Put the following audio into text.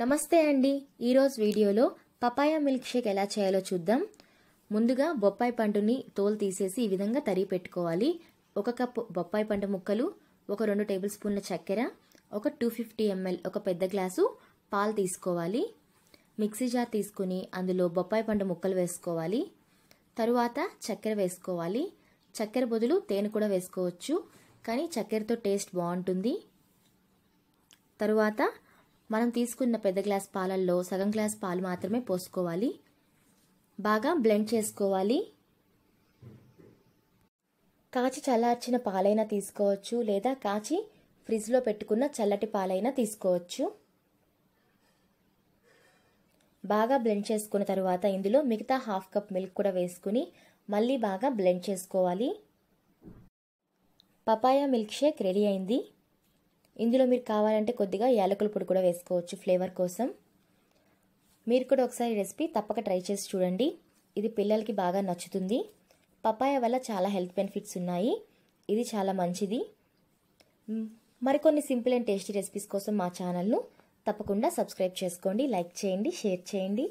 నమస్తే అండి ఈరోజు వీడియోలో పపాయ మిల్క్ షేక్ ఎలా చేయాలో చూద్దాం ముందుగా బొప్పాయి పండుని తోలు తీసేసి ఈ విధంగా తరిగి పెట్టుకోవాలి ఒక కప్పు బొప్పాయి పండు ముక్కలు ఒక రెండు టేబుల్ స్పూన్ల చక్కెర ఒక టూ ఫిఫ్టీ ఎంఎల్ ఒక పెద్ద గ్లాసు పాలు తీసుకోవాలి మిక్సీ జార్ తీసుకుని అందులో బొప్పాయి పండు ముక్కలు వేసుకోవాలి తరువాత చక్కెర వేసుకోవాలి చక్కెర బదులు తేనె కూడా వేసుకోవచ్చు కానీ చక్కెరతో టేస్ట్ బాగుంటుంది తరువాత మనం తీసుకున్న పెద్ద గ్లాస్ పాలల్లో సగం గ్లాస్ పాలు మాత్రమే పోసుకోవాలి బాగా బ్లెండ్ చేసుకోవాలి కాచి చల్లార్చిన పాలైనా తీసుకోవచ్చు లేదా కాచి ఫ్రిడ్జ్లో పెట్టుకున్న చల్లటి పాలైనా తీసుకోవచ్చు బాగా బ్లెండ్ చేసుకున్న తర్వాత ఇందులో మిగతా హాఫ్ కప్ మిల్క్ కూడా వేసుకుని మళ్ళీ బాగా బ్లెండ్ చేసుకోవాలి పపాయా మిల్క్ షేక్ రెడీ అయింది ఇందులో మీరు కావాలంటే కొద్దిగా యాలకుల పొడి కూడా వేసుకోవచ్చు ఫ్లేవర్ కోసం మీరు కూడా ఒకసారి రెసిపీ తప్పక ట్రై చేసి చూడండి ఇది పిల్లలకి బాగా నచ్చుతుంది పపాయ వల్ల చాలా హెల్త్ బెనిఫిట్స్ ఉన్నాయి ఇది చాలా మంచిది మరికొన్ని సింపుల్ అండ్ టేస్టీ రెసిపీస్ కోసం మా ఛానల్ను తప్పకుండా సబ్స్క్రైబ్ చేసుకోండి లైక్ చేయండి షేర్ చేయండి